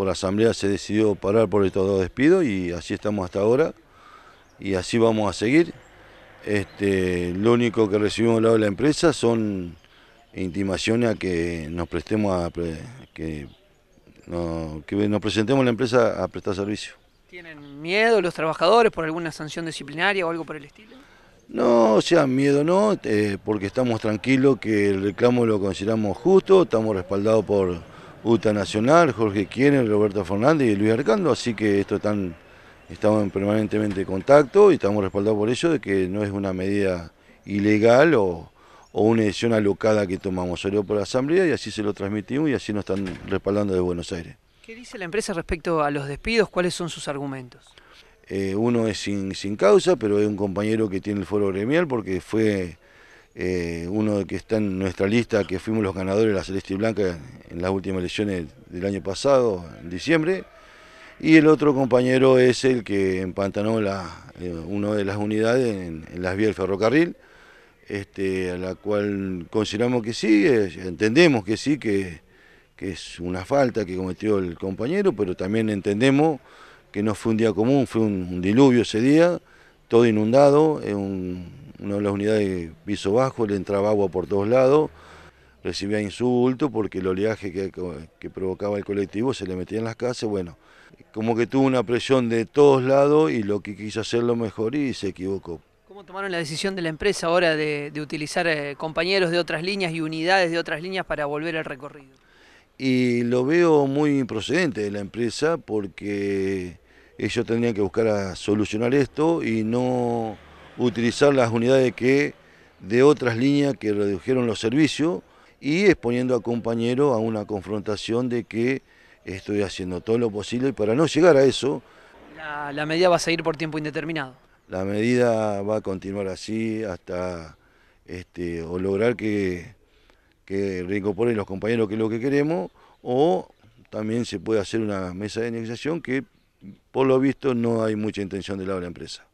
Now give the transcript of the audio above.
por la asamblea se decidió parar por estos dos despidos y así estamos hasta ahora y así vamos a seguir. Este, lo único que recibimos del lado de la empresa son intimaciones a que nos prestemos a que, nos presentemos a la empresa a prestar servicio. ¿Tienen miedo los trabajadores por alguna sanción disciplinaria o algo por el estilo? No, o sea, miedo no, eh, porque estamos tranquilos que el reclamo lo consideramos justo, estamos respaldados por, UTA Nacional, Jorge Quieren, Roberto Fernández y Luis Arcando, así que esto están, estamos en permanentemente contacto y estamos respaldados por ello de que no es una medida ilegal o, una decisión alocada que tomamos. Salió por la asamblea y así se lo transmitimos y así nos están respaldando de Buenos Aires. ¿Qué dice la empresa respecto a los despidos? ¿Cuáles son sus argumentos? Eh, uno es sin, causa, pero es un compañero que tiene el foro gremial porque fue eh, uno que está en nuestra lista, que fuimos los ganadores de la Celeste y Blanca en las últimas elecciones del año pasado, en diciembre. Y el otro compañero es el que empantanó eh, una de las unidades en, las vías del ferrocarril, este, a la cual consideramos que sí, eh, entendemos que sí, que, es una falta que cometió el compañero, pero también entendemos que no fue un día común, fue un, diluvio ese día, todo inundado, en eh, una de las unidades piso bajo, le entraba agua por todos lados recibía insultos porque el oleaje que, provocaba el colectivo se le metía en las casas, bueno, como que tuvo una presión de todos lados y lo que quiso hacer lo mejor y se equivocó. ¿Cómo tomaron la decisión de la empresa ahora de, utilizar eh, compañeros de otras líneas y unidades de otras líneas para volver al recorrido? Y lo veo muy procedente de la empresa porque ellos tendrían que buscar solucionar esto y no utilizar las unidades que de otras líneas que redujeron los servicios y exponiendo a compañero a una confrontación de que estoy haciendo todo lo posible para no llegar a eso. La, medida va a seguir por tiempo indeterminado. La medida va a continuar así hasta este, o lograr que, que reincorporen los compañeros que es lo que queremos o también se puede hacer una mesa de negociación que por lo visto no hay mucha intención de lado de la empresa.